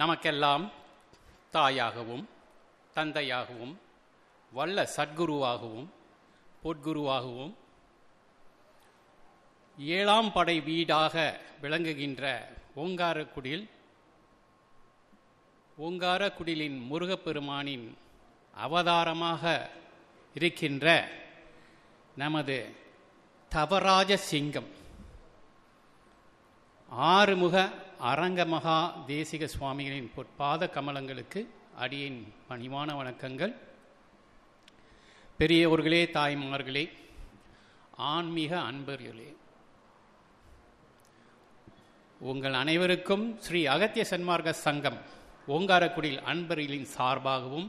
நமக்கெல்லாம் தாயாகவும் தந்தையாகவும் வல்ல சத்குருவாகவும் பொற்குருவாகவும் ஏழாம் படை வீடாக விளங்குகின்ற ஓங்காரக்குடில் ஓங்காரக்குடிலின் முருகப்பெருமானின் அவதாரமாக இருக்கின்ற நமது தவராஜ சிங்கம் ஆறுமுக அரங்க மகா தேசிக சுவாமிகளின் பொற்பாத கமலங்களுக்கு அடியின் பணிவான வணக்கங்கள் பெரியவர்களே தாய்மார்களே ஆன்மீக அன்பர்களே உங்கள் அனைவருக்கும் ஸ்ரீ அகத்திய சன்மார்க்க சங்கம் ஓங்காரக்குடியில் அன்பர்களின் சார்பாகவும்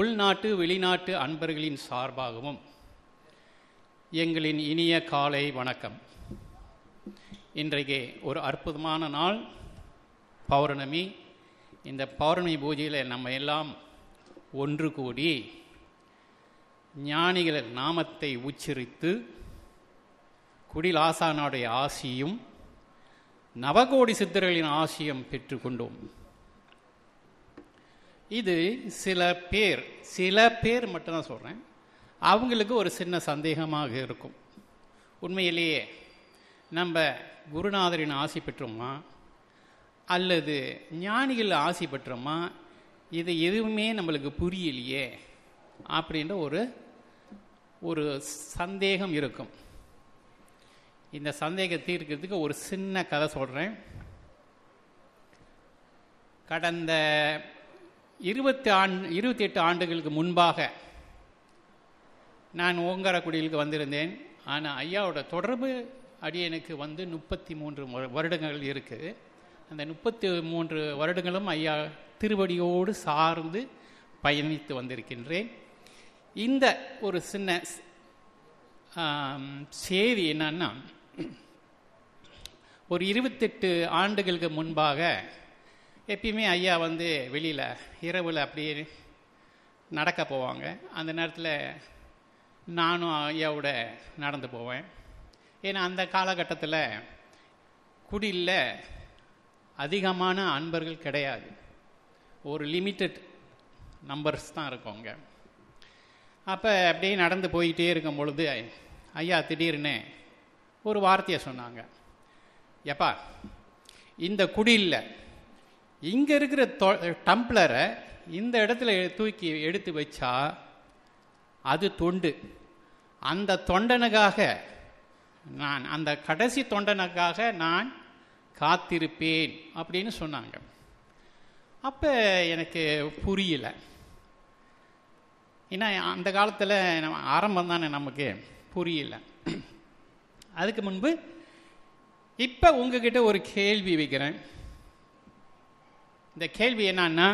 உள்நாட்டு வெளிநாட்டு அன்பர்களின் சார்பாகவும் எங்களின் இனிய காலை வணக்கம் இன்றைக்கு ஒரு அற்புதமான நாள் பௌர்ணமி இந்த பௌர்ணமி பூஜையில் நம்ம எல்லாம் ஒன்று கூடி ஞானிகளின் நாமத்தை உச்சரித்து குடிலாசானுடைய ஆசியும் நவகோடி சித்தர்களின் ஆசியம் பெற்றுக்கொண்டோம் இது சில பேர் சில பேர் மட்டும்தான் சொல்கிறேன் அவங்களுக்கு ஒரு சின்ன சந்தேகமாக இருக்கும் உண்மையிலேயே நம்ம குருநாதரின் ஆசை பெற்றோமா அல்லது ஞானிகள் ஆசை பெற்றோமா இது எதுவுமே நம்மளுக்கு புரியலையே அப்படின்ற ஒரு ஒரு சந்தேகம் இருக்கும் இந்த சந்தேகத்தை தீர்க்கிறதுக்கு ஒரு சின்ன கதை சொல்கிறேன் கடந்த இருபத்தி ஆண் இருபத்தி எட்டு ஆண்டுகளுக்கு முன்பாக நான் ஓங்காரக்குடியிலுக்கு வந்திருந்தேன் ஆனால் ஐயாவோட தொடர்பு அடியனுக்கு வந்து முப்பத்தி மூன்று வருடங்கள் இருக்குது அந்த முப்பத்தி மூன்று வருடங்களும் ஐயா திருவடியோடு சார்ந்து பயணித்து வந்திருக்கின்றேன் இந்த ஒரு சின்ன செய்தி என்னன்னா ஒரு இருபத்தெட்டு ஆண்டுகளுக்கு முன்பாக எப்பயுமே ஐயா வந்து வெளியில் இரவில் அப்படியே நடக்க போவாங்க அந்த நேரத்தில் நானும் ஐயாவோட நடந்து போவேன் ஏன்னா அந்த காலகட்டத்தில் குடியில் அதிகமான அன்பர்கள் கிடையாது ஒரு லிமிட்டட் நம்பர்ஸ் தான் இருக்கும் அங்கே அப்போ அப்படியே நடந்து போய்கிட்டே இருக்கும் பொழுது ஐயா திடீர்னு ஒரு வார்த்தையை சொன்னாங்க எப்பா இந்த குடியில் இங்கே இருக்கிற தொ டம்ப்ளரை இந்த இடத்துல தூக்கி எடுத்து வச்சா அது தொண்டு அந்த தொண்டனுக்காக நான் அந்த கடைசி தொண்டனுக்காக நான் காத்திருப்பேன் அப்படின்னு சொன்னாங்க அப்போ எனக்கு புரியல ஏன்னா அந்த காலத்தில் ஆரம்பம் தானே நமக்கு புரியல அதுக்கு முன்பு இப்போ உங்ககிட்ட ஒரு கேள்வி வைக்கிறேன் இந்த கேள்வி என்னன்னா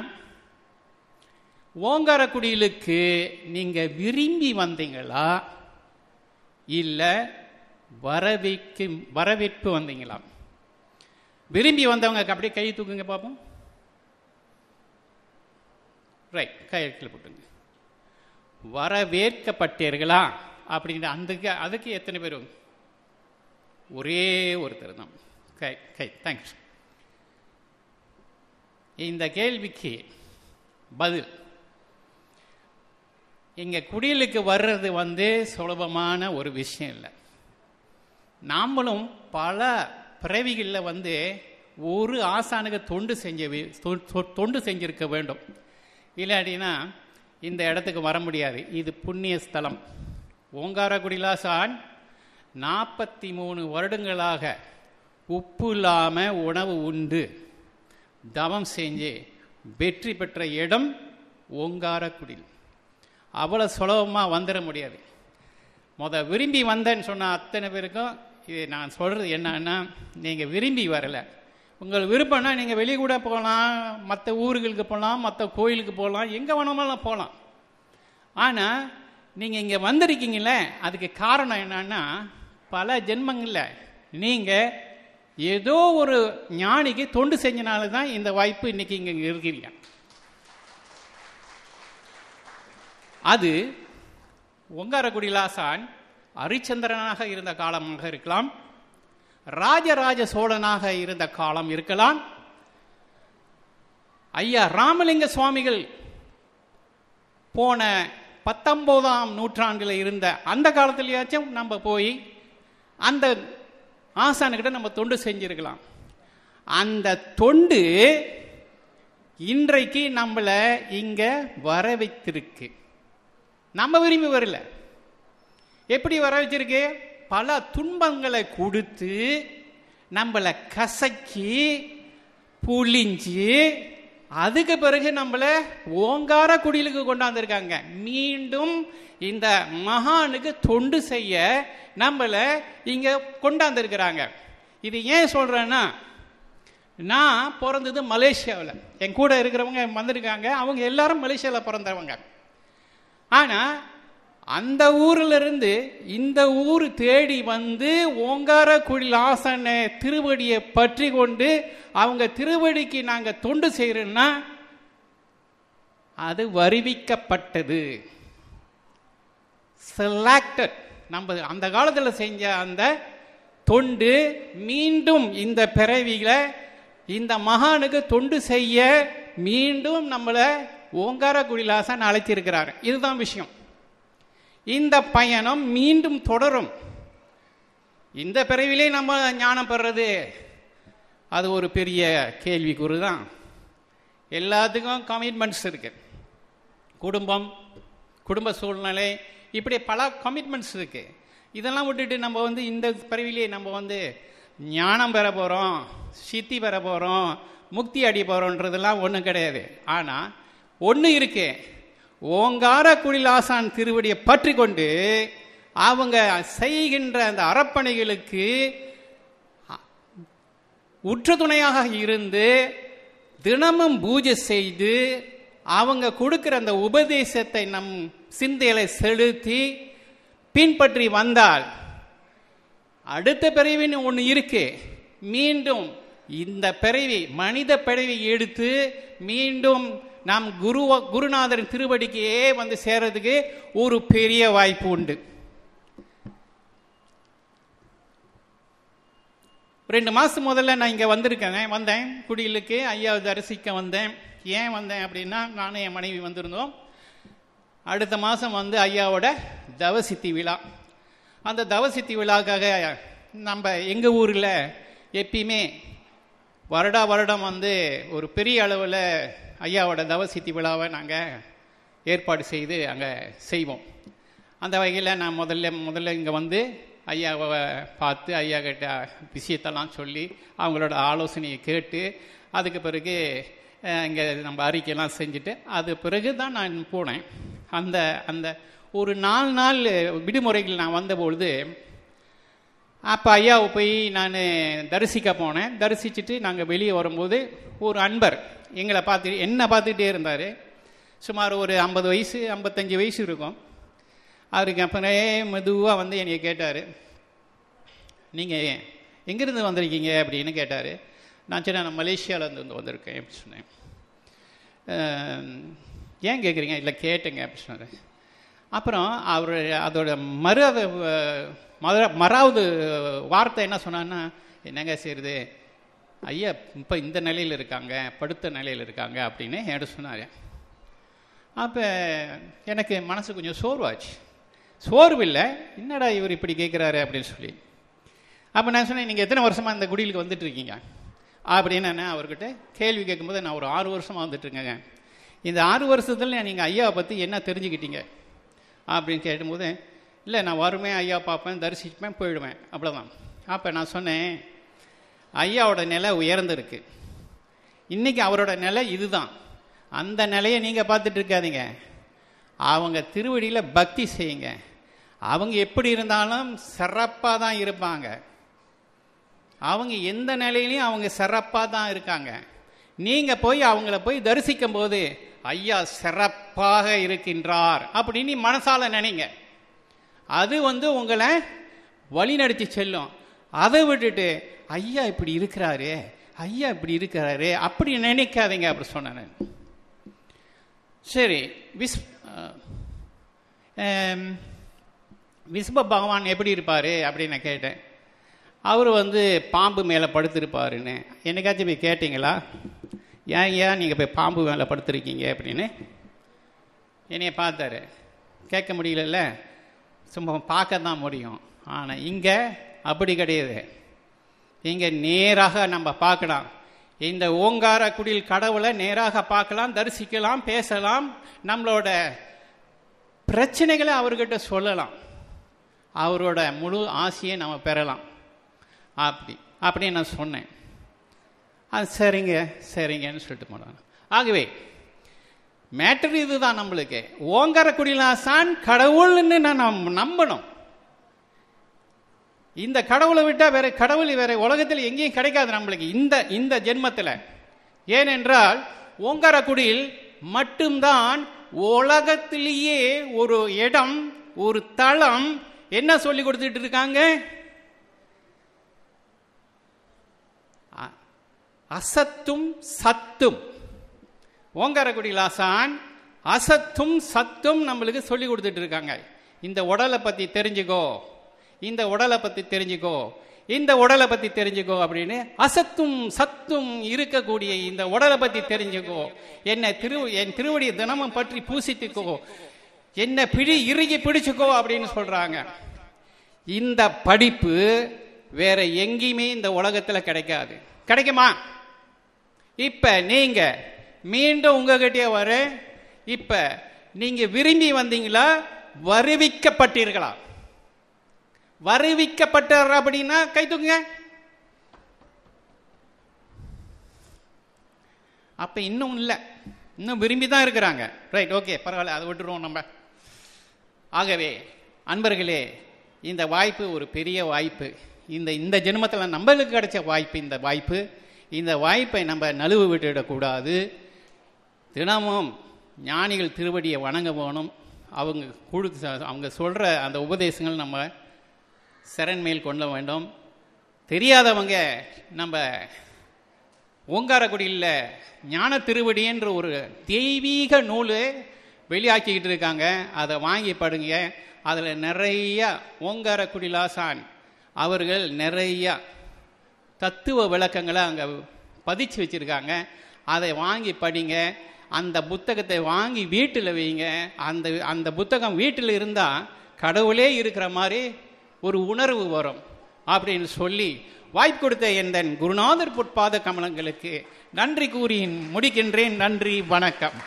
ஓங்காரக்குடியிலுக்கு நீங்கள் விரும்பி வந்தீங்களா இல்லை வரவிக்கு வரவேற்பு வந்தீங்களாம் விரும்பி வந்தவங்க அப்படியே கை தூக்குங்க பார்ப்போம் ரைட் கையில் போட்டுங்க வரவேற்கப்பட்டீர்களா அப்படின்ற அந்த அதுக்கு எத்தனை பேர் ஒரே ஒருத்தர் தான் கை கை தேங்க்ஸ் இந்த கேள்விக்கு பதில் இங்கே குடியலுக்கு வர்றது வந்து சுலபமான ஒரு விஷயம் இல்லை நாமளும் பல பிறவிகளில் வந்து ஒரு ஆசானுக்கு தொண்டு செஞ்ச தொண்டு செஞ்சுருக்க வேண்டும் இல்லாட்டினா இந்த இடத்துக்கு வர முடியாது இது புண்ணிய ஸ்தலம் ஓங்காரகுடிலாசான் நாற்பத்தி மூணு வருடங்களாக உப்பு இல்லாமல் உணவு உண்டு தவம் செஞ்சு வெற்றி பெற்ற இடம் ஓங்காரக்குடில் அவ்வளோ சுலபமாக வந்துட முடியாது மொத விரும்பி வந்தேன்னு சொன்ன அத்தனை பேருக்கும் இது நான் சொல்கிறது என்னன்னா நீங்கள் விரும்பி வரலை உங்கள் விருப்பம்னா நீங்கள் வெளியே கூட போகலாம் மற்ற ஊர்களுக்கு போகலாம் மற்ற கோயிலுக்கு போகலாம் எங்கே வேணாமெல்லாம் போகலாம் ஆனால் நீங்கள் இங்கே வந்திருக்கீங்கள அதுக்கு காரணம் என்னன்னா பல ஜென்மங்களில் நீங்கள் ஏதோ ஒரு ஞானிக்கு தொண்டு செஞ்சனால தான் இந்த வாய்ப்பு இன்றைக்கி இங்கே இருக்கிறீங்க அது ஒங்காரகுடிலாசான் அரிச்சந்திரனாக இருந்த காலமாக இருக்கலாம் ராஜராஜ சோழனாக இருந்த காலம் இருக்கலாம் ஐயா ராமலிங்க சுவாமிகள் போன பத்தொம்போதாம் நூற்றாண்டில் இருந்த அந்த காலத்திலேயாச்சும் நம்ம போய் அந்த ஆசானுக்கிட்ட நம்ம தொண்டு செஞ்சுருக்கலாம் அந்த தொண்டு இன்றைக்கு நம்மளை இங்கே வர வைத்திருக்கு நம்ம விரும்பி வரல எப்படி வர வச்சிருக்கு பல துன்பங்களை கொடுத்து நம்மளை கசக்கி புளிஞ்சு அதுக்கு பிறகு நம்மளை ஓங்கார குடிலுக்கு கொண்டாந்துருக்காங்க மீண்டும் இந்த மகானுக்கு தொண்டு செய்ய நம்மளை இங்கே கொண்டாந்துருக்கிறாங்க இது ஏன் சொல்கிறேன்னா நான் பிறந்தது மலேசியாவில் என் கூட இருக்கிறவங்க வந்திருக்காங்க அவங்க எல்லாரும் மலேசியாவில் பிறந்தவங்க ஆனால் அந்த ஊரிலிருந்து இந்த ஊர் தேடி வந்து ஓங்காரக்குழி ஆசன திருவடியை பற்றி கொண்டு அவங்க திருவடிக்கு நாங்கள் தொண்டு செய்கிறோன்னா அது வருவிக்கப்பட்டது செலக்டட் நம்ம அந்த காலத்தில் செஞ்ச அந்த தொண்டு மீண்டும் இந்த பிறவியில் இந்த மகானுக்கு தொண்டு செய்ய மீண்டும் நம்மளை ஓங்கார குடிலாசன் அழைத்திருக்கிறார் இதுதான் விஷயம் இந்த பயணம் மீண்டும் தொடரும் இந்த பிறவிலே நம்ம ஞானம் பெறது அது ஒரு பெரிய கேள்விக்குறு தான் எல்லாத்துக்கும் கமிட்மெண்ட்ஸ் இருக்கு குடும்பம் குடும்ப சூழ்நிலை இப்படி பல கமிட்மெண்ட்ஸ் இருக்கு இதெல்லாம் விட்டுட்டு நம்ம வந்து இந்த பிறவிலே நம்ம வந்து ஞானம் பெற போகிறோம் சித்தி பெற போகிறோம் முக்தி அடி போகிறோன்றதெல்லாம் ஒன்றும் கிடையாது ஆனால் ஒன்று இருக்கே ஓங்கார குழிலாசான் திருவடியை பற்றி கொண்டு அவங்க செய்கின்ற அந்த அறப்பணிகளுக்கு உற்றுத்துணையாக துணையாக இருந்து தினமும் பூஜை செய்து அவங்க கொடுக்கிற அந்த உபதேசத்தை நம் சிந்தைகளை செலுத்தி பின்பற்றி வந்தால் அடுத்த பிறவின்னு ஒன்று இருக்கு மீண்டும் இந்த பிறவி மனித பிறவி எடுத்து மீண்டும் நாம் குரு குருநாதரின் திருவடிக்கையே வந்து சேர்றதுக்கு ஒரு பெரிய வாய்ப்பு உண்டு ரெண்டு மாதம் முதல்ல நான் இங்கே வந்திருக்கேன் வந்தேன் குடியிலுக்கு ஐயாவது அரிசிக்க வந்தேன் ஏன் வந்தேன் அப்படின்னா நானும் என் மனைவி வந்திருந்தோம் அடுத்த மாதம் வந்து ஐயாவோட தவசித்தி விழா அந்த தவசித்தி விழாக்காக நம்ம எங்கள் ஊரில் எப்பயுமே வருடா வருடம் வந்து ஒரு பெரிய அளவில் ஐயாவோட தவசித்தி விழாவை நாங்கள் ஏற்பாடு செய்து அங்கே செய்வோம் அந்த வகையில் நான் முதல்ல முதல்ல இங்கே வந்து ஐயாவை பார்த்து ஐயா கிட்ட விஷயத்தெல்லாம் சொல்லி அவங்களோட ஆலோசனையை கேட்டு அதுக்கு பிறகு இங்கே நம்ம அறிக்கையெல்லாம் செஞ்சுட்டு அது பிறகு தான் நான் போனேன் அந்த அந்த ஒரு நாலு நாள் விடுமுறைகள் நான் வந்தபொழுது அப்போ ஐயாவை போய் நான் தரிசிக்க போனேன் தரிசிச்சுட்டு நாங்கள் வெளியே வரும்போது ஒரு அன்பர் எங்களை பார்த்து என்னை பார்த்துக்கிட்டே இருந்தார் சுமார் ஒரு ஐம்பது வயசு ஐம்பத்தஞ்சு வயசு இருக்கும் அவருக்கு அப்புறமே மெதுவாக வந்து என்னை கேட்டார் நீங்கள் எங்கேருந்து வந்திருக்கீங்க அப்படின்னு கேட்டார் நான் சரி நான் மலேசியாவிலேருந்து வந்து வந்திருக்கேன் அப்படி சொன்னேன் ஏன் கேட்குறீங்க இல்லை கேட்டேங்க அப்படி சொன்னேன் அப்புறம் அவர் அதோட மறு மறாவது வார்த்தை என்ன சொன்னான்னா என்னங்க செய்யுது ஐயா இப்போ இந்த நிலையில் இருக்காங்க படுத்த நிலையில் இருக்காங்க அப்படின்னு என்கிட்ட சொன்னார் அப்போ எனக்கு மனசு கொஞ்சம் சோர்வாச்சு சோர்வு இல்லை என்னடா இவர் இப்படி கேட்குறாரு அப்படின்னு சொல்லி அப்போ நான் சொன்னேன் நீங்கள் எத்தனை வருஷமாக இந்த குடியிலுக்கு வந்துட்டுருக்கீங்க அப்படின்னு நான் அவர்கிட்ட கேள்வி கேட்கும்போது நான் ஒரு ஆறு வருஷமாக வந்துட்டுருக்கேங்க இந்த ஆறு வருஷத்தில் நீங்கள் ஐயாவை பற்றி என்ன தெரிஞ்சுக்கிட்டீங்க அப்படின்னு கேட்டும்போது இல்லை நான் வருவேன் ஐயா பார்ப்பேன் தரிசிப்பேன் போயிடுவேன் அவ்வளோதான் அப்போ நான் சொன்னேன் ஐயாவோட நிலை உயர்ந்திருக்கு இன்றைக்கி அவரோட நிலை இதுதான் அந்த நிலையை நீங்கள் பார்த்துட்டு இருக்காதீங்க அவங்க திருவடியில் பக்தி செய்யுங்க அவங்க எப்படி இருந்தாலும் சிறப்பாக தான் இருப்பாங்க அவங்க எந்த நிலையிலையும் அவங்க சிறப்பாக தான் இருக்காங்க நீங்கள் போய் அவங்கள போய் தரிசிக்கும் போது ஐயா சிறப்பாக இருக்கின்றார் அப்படின்னு மனசால் நினைங்க அது வந்து உங்களை வழிநடத்தி செல்லும் அதை விட்டுட்டு ஐயா இப்படி இருக்கிறாரு ஐயா இப்படி இருக்கிறாரு அப்படி நினைக்காதீங்க அப்படி சொன்ன சரி விஸ் விஸ்வ பகவான் எப்படி இருப்பார் அப்படின்னு நான் கேட்டேன் அவர் வந்து பாம்பு மேலே படுத்திருப்பாருன்னு என்னைக்காச்சும் போய் கேட்டிங்களா ஏன் ஏன் நீங்கள் போய் பாம்பு மேலே படுத்திருக்கீங்க அப்படின்னு என்னைய பார்த்தாரு கேட்க முடியலல்ல சும்மா பார்க்க தான் முடியும் ஆனால் இங்கே அப்படி கிடையாது இங்கே நேராக நம்ம பார்க்கலாம் இந்த ஓங்கார குடில் கடவுளை நேராக பார்க்கலாம் தரிசிக்கலாம் பேசலாம் நம்மளோட பிரச்சனைகளை அவர்கிட்ட சொல்லலாம் அவரோட முழு ஆசையை நம்ம பெறலாம் அப்படி அப்படின்னு நான் சொன்னேன் அது சரிங்க சரிங்கன்னு சொல்லிட்டு போனாங்க ஆகவே மேட்டர் இதுதான் நம்மளுக்கு ஓங்கார குடிலாசான் கடவுள்னு நான் நம்பணும் இந்த கடவுளை விட்டால் வேற கடவுள் வேற உலகத்தில் எங்கேயும் கிடைக்காது நம்மளுக்கு இந்த இந்த ஜென்மத்தில் ஏனென்றால் ஓங்காரக்குடியில் மட்டும்தான் உலகத்திலேயே ஒரு இடம் ஒரு தளம் என்ன சொல்லி கொடுத்துட்டு இருக்காங்க அசத்தும் சத்தும் ஓங்காரக்குடி லாசான் அசத்தும் சத்தும் நம்மளுக்கு சொல்லி கொடுத்துட்டு இருக்காங்க இந்த உடலை பற்றி தெரிஞ்சுக்கோ இந்த உடலை பற்றி தெரிஞ்சுக்கோ இந்த உடலை பற்றி தெரிஞ்சுக்கோ அப்படின்னு அசத்தும் சத்தும் இருக்கக்கூடிய இந்த உடலை பற்றி தெரிஞ்சுக்கோ என்னை திரு என் திருவடி தினமும் பற்றி பூசித்துக்கோ என்னை பிடி இறுகி பிடிச்சுக்கோ அப்படின்னு சொல்கிறாங்க இந்த படிப்பு வேற எங்கேயுமே இந்த உலகத்தில் கிடைக்காது கிடைக்குமா இப்போ நீங்கள் மீண்டும் உங்ககிட்டே வர இப்போ நீங்கள் விரும்பி வந்தீங்களா வருவிக்கப்பட்டீர்களா வருவிக்கப்பட்டார் அப்படின்னா கை தூக்குங்க அப்போ இன்னும் இல்லை இன்னும் விரும்பி தான் இருக்கிறாங்க ரைட் ஓகே பரவாயில்ல அதை விட்டுருவோம் நம்ம ஆகவே அன்பர்களே இந்த வாய்ப்பு ஒரு பெரிய வாய்ப்பு இந்த இந்த ஜென்மத்தில் நம்மளுக்கு கிடைச்ச வாய்ப்பு இந்த வாய்ப்பு இந்த வாய்ப்பை நம்ம நழுவு விட்டுவிடக்கூடாது தினமும் ஞானிகள் திருவடியை வணங்க போகணும் அவங்க கொடுத்து அவங்க சொல்கிற அந்த உபதேசங்கள் நம்ம சரண்மையில் கொள்ள வேண்டும் தெரியாதவங்க நம்ம ஓங்காரக்குடியில் ஞான திருவடின்ற ஒரு தெய்வீக நூல் வெளியாக்கிக்கிட்டு இருக்காங்க அதை வாங்கி படுங்க அதில் நிறையா ஓங்காரக்குடிலாசான் அவர்கள் நிறையா தத்துவ விளக்கங்களை அங்கே பதிச்சு வச்சுருக்காங்க அதை வாங்கி படிங்க அந்த புத்தகத்தை வாங்கி வீட்டில் வைங்க அந்த அந்த புத்தகம் வீட்டில் இருந்தால் கடவுளே இருக்கிற மாதிரி ஒரு உணர்வு வரும் அப்படின்னு சொல்லி வாய்ப்பு கொடுத்த எந்தன் குருநாதர் பொற்பாத கமலங்களுக்கு நன்றி கூறி முடிக்கின்றேன் நன்றி வணக்கம்